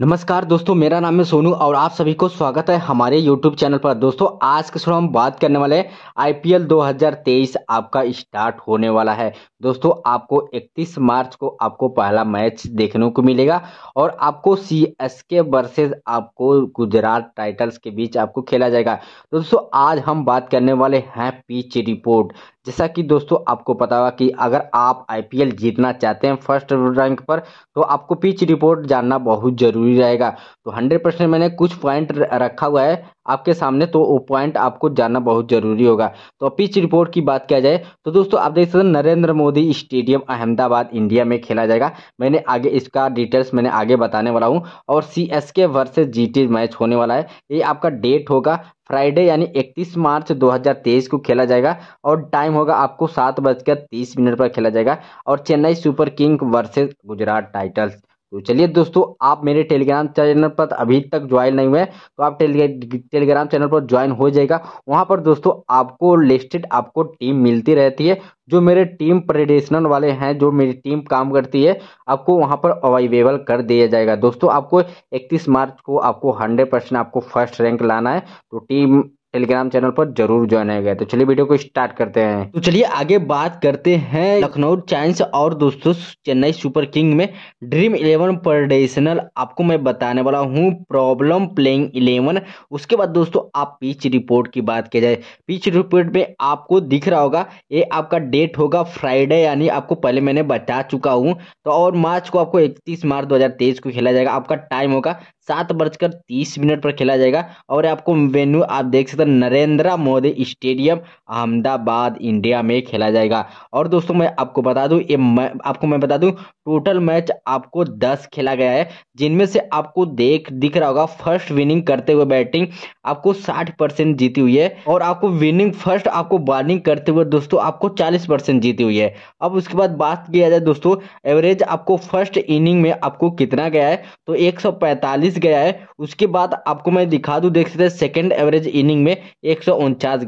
नमस्कार दोस्तों मेरा नाम है सोनू और आप सभी को स्वागत है हमारे YouTube चैनल पर दोस्तों आज के शुरू हम बात करने वाले हैं आईपीएल 2023 आपका स्टार्ट होने वाला है दोस्तों आपको 31 मार्च को आपको पहला मैच देखने को मिलेगा और आपको सी एस के वर्सेज आपको गुजरात टाइटल्स के बीच आपको खेला जाएगा दोस्तों आज हम बात करने वाले हैं पिच रिपोर्ट जैसा कि दोस्तों आपको पता होगा कि अगर आप आईपीएल जीतना चाहते हैं फर्स्ट रैंक पर तो आपको पिच रिपोर्ट जानना बहुत ज़रूरी रहेगा तो हंड्रेड परसेंट मैंने कुछ पॉइंट रखा हुआ है आपके सामने तो वो पॉइंट आपको जानना बहुत जरूरी होगा तो पिच रिपोर्ट की बात किया जाए तो दोस्तों आप देख सकते हैं नरेंद्र मोदी स्टेडियम अहमदाबाद इंडिया में खेला जाएगा मैंने आगे इसका डिटेल्स मैंने आगे बताने वाला हूँ और C S K versus G match होने वाला है ये आपका डेट होगा फ्राइडे यानी 31 मार्च 2023 को खेला जाएगा और टाइम होगा आपको सात बजकर तीस मिनट पर खेला जाएगा और Chennai super king versus Gujarat titans तो चलिए दोस्तों आप मेरे टेलीग्राम चैनल पर अभी तक ज्वाइन नहीं हुए तो आप टेलीग्राम चैनल पर ज्वाइन हो जाएगा वहाँ पर दोस्तों आपको लिस्टेड आपको टीम मिलती रहती है जो मेरे टीम प्रेडिशनल वाले हैं जो मेरी टीम काम करती है आपको वहाँ पर अवेलेबल कर दिया जाएगा दोस्तों आपको इकतीस मार्च को आपको हंड्रेड परसेंट आपको फर्स्ट रैंक लाना है तो टीम टेलीग्राम चैनल पर जरूर ज्वाइन गए तो चलिए वीडियो को स्टार्ट करते हैं तो चलिए आगे बात करते हैं लखनऊ चाइन्स और दोस्तों चेन्नई सुपर किंग में ड्रीम इलेवन पर आपको मैं बताने वाला हूँ प्रॉब्लम प्लेइंग इलेवन उसके बाद दोस्तों आप पिच रिपोर्ट की बात की जाए पिच रिपोर्ट में आपको दिख रहा होगा ये आपका डेट होगा फ्राइडे यानी आपको पहले मैंने बता चुका हूँ तो और मार्च को आपको इकतीस मार्च दो को खेला जाएगा आपका टाइम होगा सात बजकर तीस मिनट पर खेला जाएगा और आपको वेन्यू आप देख सकते हैं नरेंद्र मोदी स्टेडियम अहमदाबाद इंडिया में खेला जाएगा और दोस्तों मैं आपको बता दूं ये आपको मैं बता दूं टोटल मैच आपको दस खेला गया है जिनमें से आपको देख दिख रहा होगा फर्स्ट विनिंग करते हुए बैटिंग आपको साठ परसेंट जीती हुई है और आपको विनिंग फर्स्ट आपको बॉलिंग करते हुए दोस्तों आपको चालीस परसेंट जीती हुई है अब उसके बाद बात किया जाए दोस्तों एवरेज आपको फर्स्ट इनिंग में आपको कितना गया है तो एक सौ चौबीस गया है उसके बाद आपको मैं दिखा दूं देख सकते हैं सेकंड एवरेज इनिंग में एक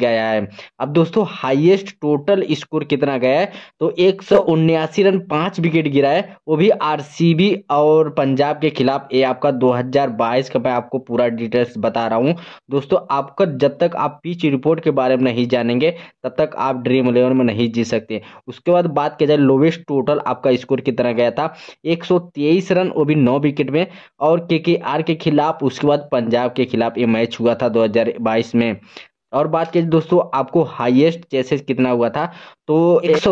गया है अब दोस्तों हाईएस्ट टोटल स्कोर कितना गया है तो एक रन पांच विकेट गिरा है वो भी आरसीबी और पंजाब के खिलाफ ये आपका 2022 का मैं आपको पूरा डिटेल्स बता रहा हूँ दोस्तों आपका जब तक आप पिच रिपोर्ट के बारे में नहीं जानेंगे तब तक आप ड्रीम इलेवन में नहीं जी सकते उसके बाद बात किया जाए लोवेस्ट टोटल आपका स्कोर कितना गया था एक रन वो भी नौ विकेट में और के के आर बिहार के खिलाफ उसके बाद पंजाब के खिलाफ ये मैच हुआ था 2022 में और बात कीजिए दोस्तों आपको हाईएस्ट चेसेस कितना हुआ था तो एक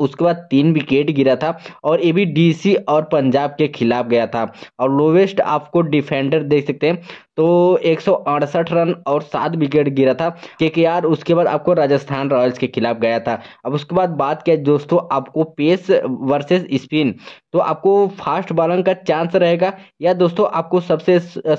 उसके बाद तीन विकेट गिरा था और ये भी डीसी और पंजाब के खिलाफ गया था और लोवेस्ट आपको डिफेंडर देख सकते हैं तो एक रन और सात विकेट गिरा था के के आर उसके बाद आपको राजस्थान रॉयल्स के खिलाफ गया था अब उसके बाद बात किया दोस्तों आपको पेस वर्सेस स्पिन तो आपको फास्ट बॉलिंग का चांस रहेगा या दोस्तों आपको सबसे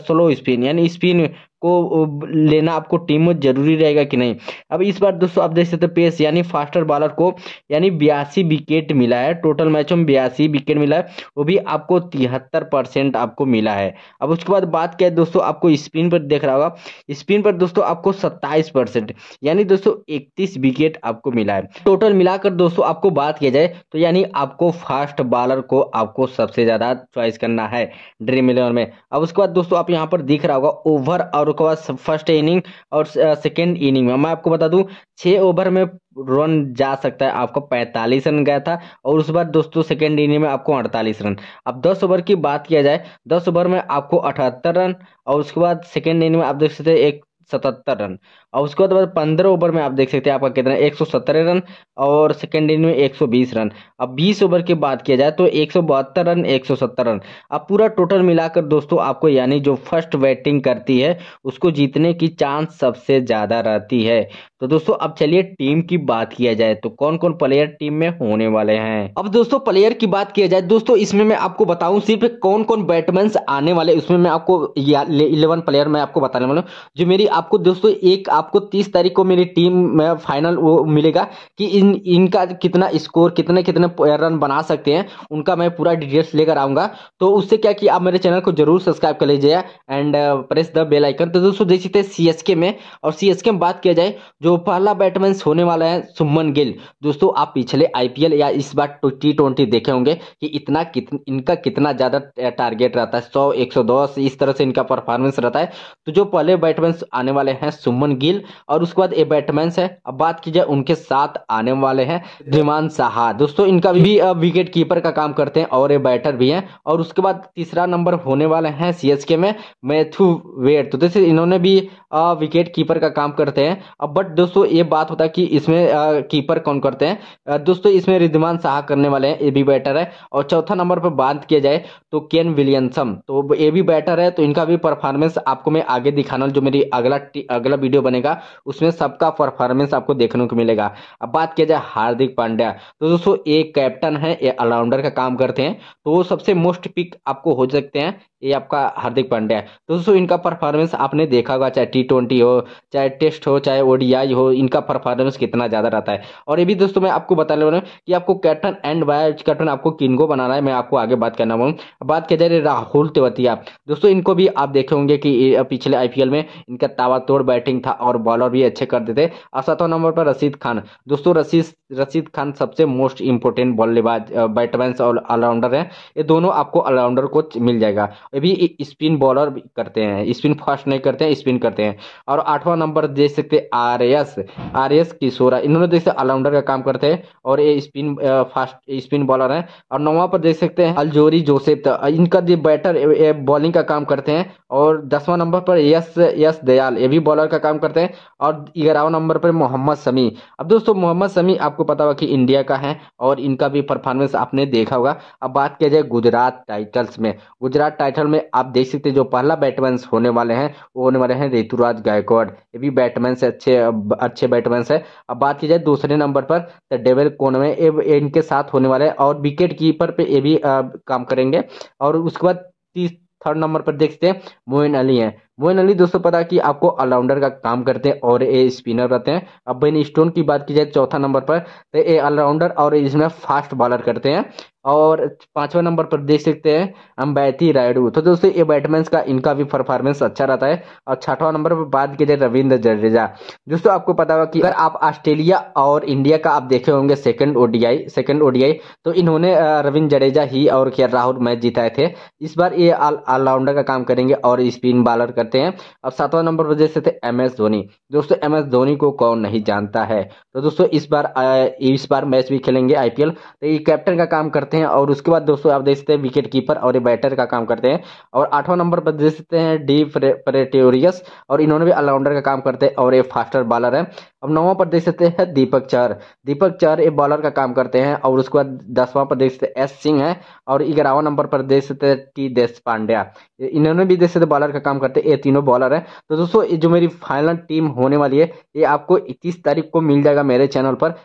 स्लो स्पिन यानी स्पिन को लेना आपको टीम में जरूरी रहेगा कि नहीं अब इस बार दोस्तों आप देख सकते हैं पेस यानी फास्टर बॉलर को यानी बयासी विकेट मिला है टोटल मैचों में बयासी विकेट मिला है वो भी आपको तिहत्तर परसेंट आपको मिला है अब उसके बाद बात क्या है दोस्तों आपको स्पिन पर देख रहा होगा स्पिन पर दोस्तों आपको सत्ताईस परसेंट यानी दोस्तों इकतीस विकेट आपको मिला है टोटल मिलाकर दोस्तों आपको बात किया जाए तो यानी आपको फास्ट बॉलर को आपको सबसे ज़्यादा चॉइस करना है ड्रीम इलेवन में अब उसके बाद दोस्तों आप यहाँ पर दिख रहा होगा ओवर और उसके बाद फर्स्ट इनिंग और सेकेंड इनिंग में मैं आपको बता दूँ छः ओवर में रन जा सकता है आपको 45 रन गया था और उस बार दोस्तों सेकेंड इनिंग में आपको 48 रन अब 10 ओवर की बात किया जाए 10 ओवर में आपको 78 रन और उसके बाद सेकेंड इनिंग में आप देख सकते हैं एक सतहत्तर रन और उसके बाद पंद्रह ओवर में आप देख सकते हैं आपका कितना एक सौ सत्रह रन और सेकेंड इनिंग में एक सौ बीस रन अब बीस ओवर की बात किया जाए तो एक सौ बहत्तर रन एक सौ सत्तर रन अब पूरा टोटल मिलाकर दोस्तों आपको यानी जो फर्स्ट बैटिंग करती है उसको जीतने की चांस सबसे ज़्यादा रहती है तो दोस्तों अब चलिए टीम की बात किया जाए तो कौन कौन प्लेयर टीम में होने वाले हैं अब दोस्तों प्लेयर की बात किया जाए दोस्तों इसमें मैं आपको बताऊं सिर्फ कौन कौन बैटमैन आने वाले उसमें मैं आपको इलेवन प्लेयर मैं आपको बताने वाला हूँ जो मेरी आपको दोस्तों एक आपको तीस तारीख को मेरी टीम में फाइनल वो मिलेगा कि इन इनका कितना स्कोर कितने कितने रन बना सकते हैं उनका मैं पूरा डिटेल्स लेकर आऊंगा तो उससे क्या कि आप मेरे चैनल को जरूर सब्सक्राइब कर लीजिए एंड प्रेस द बेलाइकन तो दोस्तों देख सकते हैं सी में और सी में बात किया जाए जो जो पहला बैटमैन होने वाला है सुमन गिल दोस्तों आप पिछले आईपीएल या इस बार टी तो ट्वेंटी देखे होंगे कि इतना कितन, इनका कितना ज़्यादा टारगेट रहता है सौ एक सौ दस इस तरह से इनका परफॉर्मेंस रहता है तो जो पहले बैटमैन आने वाले हैं सुमन गिल और उसके बाद ये बैटमैन है अब बात की जाए उनके साथ आने वाले हैं रिमान साहा दोस्तों इनका भी विकेट कीपर का काम करते हैं और ये बैटर भी है और उसके बाद तीसरा नंबर होने वाले हैं सीएसके में मैथ्यू वेट तो जैसे इन्होंने भी विकेट कीपर का काम करते हैं अब बट दोस्तों ये बात होता है कि इसमें आ, कीपर कौन करते हैं दोस्तों इसमें रिद्धिमान शाह करने वाले हैं ये भी बैटर है और चौथा नंबर पर बात किया जाए तो केन विलियमसम तो ये भी बैटर है तो इनका भी परफॉर्मेंस आपको मैं आगे दिखाना जो मेरी अगला अगला वीडियो बनेगा उसमें सबका परफॉर्मेंस आपको देखने को मिलेगा अब बात किया जाए हार्दिक पांड्या तो दोस्तों ये कैप्टन है ये ऑलराउंडर का काम करते हैं तो वो सबसे मोस्ट पिक आपको हो सकते हैं ये आपका हार्दिक पांड्या है दोस्तों इनका परफॉर्मेंस आपने देखा होगा चाहे टी ट्वेंटी हो चाहे टेस्ट हो चाहे ओडीआई हो इनका परफॉर्मेंस कितना ज़्यादा रहता है और ये भी दोस्तों मैं आपको बताने वाला हूँ कि आपको कैप्टन एंड वाइस कैप्टन आपको किनको बनाना है मैं आपको आगे बात करना हूँ बात किया जा रही राहुल तेवतिया दोस्तों इनको भी आप देखे होंगे कि पिछले आई में इनका तावातोड़ बैटिंग था और बॉलर भी अच्छे करते थे और नंबर पर रशीद खान दोस्तों रशीद रशीद खान सबसे मोस्ट इंपोर्टेंट बल्लेबाज बैटमैन और ऑलराउंडर है ये दोनों आपको ऑलराउंडर कोच मिल जाएगा भी स्पिन बॉलर करते हैं स्पिन फास्ट नहीं करते हैं स्पिन करते हैं और आठवां नंबर देख सकते हैं आर एस आर एस किशोरा इन्होंने देख सकते ऑलराउंडर का काम करते हैं और ये स्पिन फास्ट स्पिन बॉलर हैं और नौवा पर देख सकते हैं अलजोरी जोसेफ तो इनका जो बैटर बॉलिंग का काम करते हैं और दसवां नंबर पर यस यस दयाल ये भी बॉलर का काम करते हैं और ग्यारहवा नंबर पर मोहम्मद समी अब दोस्तों मोहम्मद समी आपको पता होगा कि इंडिया का है और इनका भी परफॉर्मेंस आपने देखा होगा अब बात किया जाए गुजरात टाइटल्स में गुजरात टाइटल बैटल में आप देख सकते हैं जो पहला बैटमैन होने वाले हैं वो होने वाले हैं ऋतुराज गायकवाड़ ये भी बैटमैन से अच्छे अच्छे बैटमैन है अब बात की जाए दूसरे नंबर पर तो डेविल कोन में ए, इनके साथ होने वाले हैं और विकेट कीपर पे ये भी आ, काम करेंगे और उसके बाद थर्ड नंबर पर देखते हैं मोइन अली हैं वो नली दोस्तों पता कि आपको ऑलराउंडर का काम करते हैं और ए स्पिनर रहते हैं अब बेन स्टोन की बात की जाए चौथा नंबर पर तो ए ऑलराउंडर और इसमें फास्ट बॉलर करते हैं और पांचवा नंबर पर देख सकते हैं अम्बैती रायडू तो दोस्तों ये बैटमैन का इनका भी परफॉर्मेंस अच्छा रहता है और छठवां नंबर पर बात की जाए रविंद्र जडेजा दोस्तों आपको पता होगा कि अगर आप ऑस्ट्रेलिया और इंडिया का आप देखे होंगे सेकंड ओडीआई सेकंड ओडीआई तो इन्होंने रविंद्र जडेजा ही और राहुल मैच जिताए थे इस बार ये ऑलराउंडर का काम करेंगे और स्पिन बॉलर कर रहते हैं अब सातवां नंबर पर जैसे थे एम एस धोनी दोस्तों एम एस धोनी को कौन नहीं जानता है तो दोस्तों इस बार इस बार मैच भी खेलेंगे आईपीएल तो ये कैप्टन का, काम करते हैं और उसके बाद दोस्तों आप देखते हैं विकेट कीपर और ये बैटर का, काम करते हैं और आठवां नंबर पर देखते हैं डी परेटेरियस और इन्होंने भी ऑलराउंडर का काम करते हैं और ये फास्टर बॉलर है अब नौवां पर देख सकते हैं दीपक चार दीपक चार एक बॉलर का काम करते हैं और उसके बाद दसवां पर देख सकते हैं एस सिंह है और ग्यारहवा नंबर पर देख सकते हैं टी देश पांड्या इन्होंने भी देख सकते बॉलर का काम करते हैं ये तीनों बॉलर है तो दोस्तों ये जो मेरी फाइनल टीम होने वाली है ये आपको इक्कीस तारीख को मिल जाएगा मेरे चैनल पर